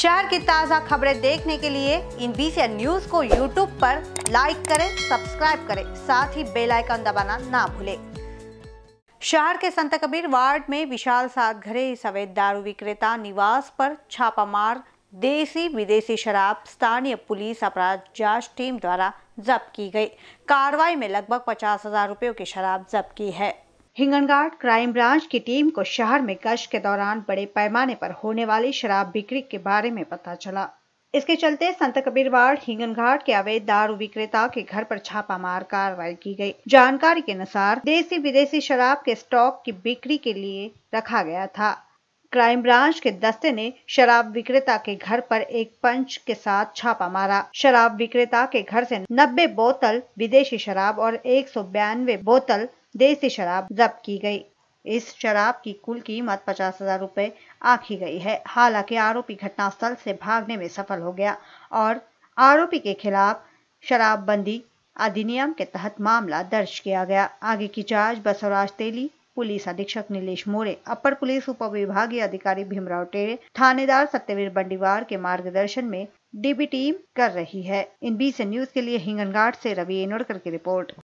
शहर की ताज़ा खबरें देखने के लिए इन बीसी न्यूज को यूट्यूब पर लाइक करें सब्सक्राइब करें साथ ही बेल आइकन दबाना ना भूलें शहर के संत कबीर वार्ड में विशाल सात घरे सवेद दारू विक्रेता निवास पर छापामार देसी विदेशी शराब स्थानीय पुलिस अपराध जांच टीम द्वारा जब्त की गई कार्रवाई में लगभग पचास हजार रुपयों की शराब जब्त की है हिंगनघाट क्राइम ब्रांच की टीम को शहर में गश्त के दौरान बड़े पैमाने पर होने वाली शराब बिक्री के बारे में पता चला इसके चलते संत कबीरवाड़ हिंगनघाट के अवैध दारू विक्रेता के घर पर छापा मार कार्रवाई की गई। जानकारी के अनुसार देसी विदेशी शराब के स्टॉक की बिक्री के लिए रखा गया था क्राइम ब्रांच के दस्ते ने शराब विक्रेता के घर पर एक पंच के साथ छापा मारा शराब विक्रेता के घर से 90 बोतल विदेशी शराब और एक बोतल देसी शराब जब्त की गई इस शराब की कुल कीमत पचास हजार रूपए आखी गई है हालांकि आरोपी घटनास्थल से भागने में सफल हो गया और आरोपी के खिलाफ शराबबंदी अधिनियम के तहत मामला दर्ज किया गया आगे की जांच बसवराज तेली पुलिस अधीक्षक नीलेश मोरे अपर पुलिस उप विभागीय अधिकारी भीमराव टेरे थानेदार सत्यवीर बंडीवार के मार्गदर्शन में डीबी टीम कर रही है इन बीस न्यूज के लिए हिंगनघाट से रवि एनोडकर की रिपोर्ट